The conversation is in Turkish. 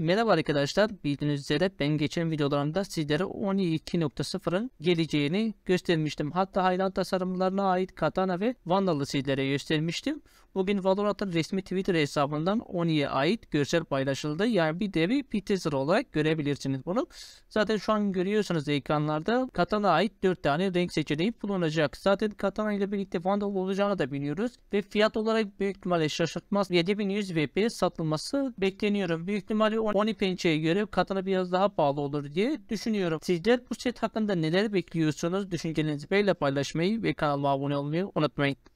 Merhaba arkadaşlar bildiğiniz üzere ben geçen videolarımda sizlere 12.0'ın geleceğini göstermiştim. Hatta hayran tasarımlarına ait Katana ve Vandal'ı sizlere göstermiştim. Bugün Valorant'ın resmi Twitter hesabından 12'ye ait görsel paylaşıldı. Yani bir devi pitizer olarak görebilirsiniz bunu. Zaten şu an görüyorsunuz ekranlarda Katana ait 4 tane renk seçeneği bulunacak. Zaten Katana ile birlikte Vandal olacağını da biliyoruz. Ve fiyat olarak büyük ihtimalle şaşırtmaz 7100 VP satılması bekleniyorum. Büyük ihtimalle 12 pençeye göre katına biraz daha pahalı olur diye düşünüyorum. Sizler bu set hakkında neler bekliyorsunuz? Düşüncelerinizi benimle paylaşmayı ve kanalıma abone olmayı unutmayın.